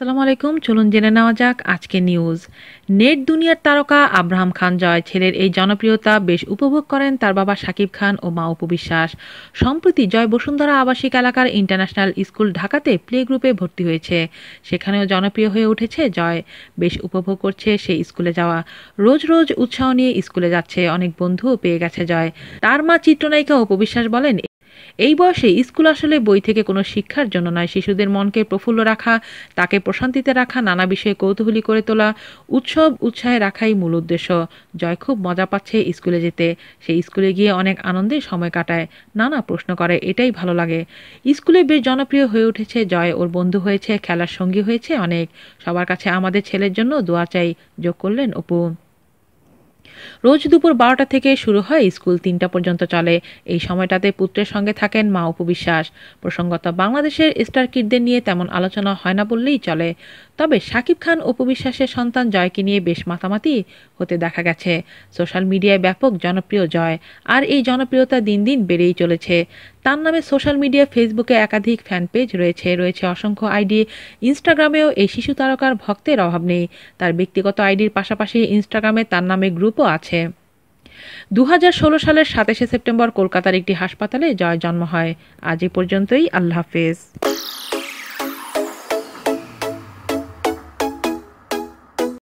সালাম আলাইকুম চলুন জেনে নেওয়া যাক আজকে নিউজ নেট দুনিয়ার তারকা আব্রাহাম খান জয় ছেলের এই জনপ্রিয়তা বেশ উপভোগ করেন তার বাবা সাকিব খান ও মা উপবিশ্বাস সম্প্রতি জয় বসুন্ধরা আবাসিক এলাকার ইন্টারন্যাশনাল স্কুল ঢাকাতে প্লে গ্রুপে ভর্তি হয়েছে সেখানেও জনপ্রিয় হয়ে উঠেছে জয় বেশ উপভোগ করছে সে স্কুলে যাওয়া রোজ রোজ উৎসাহ নিয়ে স্কুলে যাচ্ছে অনেক বন্ধুও পেয়ে গেছে জয় তার মা চিত্রনায়িকা উপবিশ্বাস বলেন এই বয়সে স্কুল আসলে বই থেকে কোনো শিক্ষার জন্য নয় শিশুদের মনকে প্রফুল্ল রাখা তাকে প্রশান্তিতে রাখা নানা বিষয়ে কৌতূহলী করে তোলা উৎসব উৎসাহে রাখাই মূল উদ্দেশ্য জয় খুব মজা পাচ্ছে স্কুলে যেতে সেই স্কুলে গিয়ে অনেক আনন্দে সময় কাটায় নানা প্রশ্ন করে এটাই ভালো লাগে স্কুলে বেশ জনপ্রিয় হয়ে উঠেছে জয় ওর বন্ধু হয়েছে খেলার সঙ্গী হয়েছে অনেক সবার কাছে আমাদের ছেলের জন্য দোয়া চাই যোগ করলেন অপু রোজ দুপুর বারোটা থেকে শুরু হয় স্কুল তিনটা পর্যন্ত চলে এই সময়টাতে পুত্রের সঙ্গে থাকেন মা উপবিশ্বাস প্রসঙ্গত বাংলাদেশের স্টার কিডদের নিয়ে তেমন আলোচনা হয় না বললেই চলে তবে সাকিব খান উপবিশ্বাসের সন্তান জয়কে নিয়ে বেশ মাতামাতি হতে দেখা গেছে সোশ্যাল মিডিয়ায় ব্যাপক জনপ্রিয় জয় আর এই জনপ্রিয়তা দিন দিন বেড়েই চলেছে তার নামে সোশ্যাল মিডিয়া ফেসবুকে একাধিক ফ্যান পেজ রয়েছে রয়েছে অসংখ্য আইডি ইনস্টাগ্রামেও এই শিশু তারকার ভক্তের অভাব নেই তার ব্যক্তিগত আইডির পাশাপাশি ইনস্টাগ্রামে তার নামে গ্রুপও আছে দু সালের সাতাশে সেপ্টেম্বর কলকাতার একটি হাসপাতালে জয় জন্ম হয় আজ এ পর্যন্তই আল্লাহ হাফেজ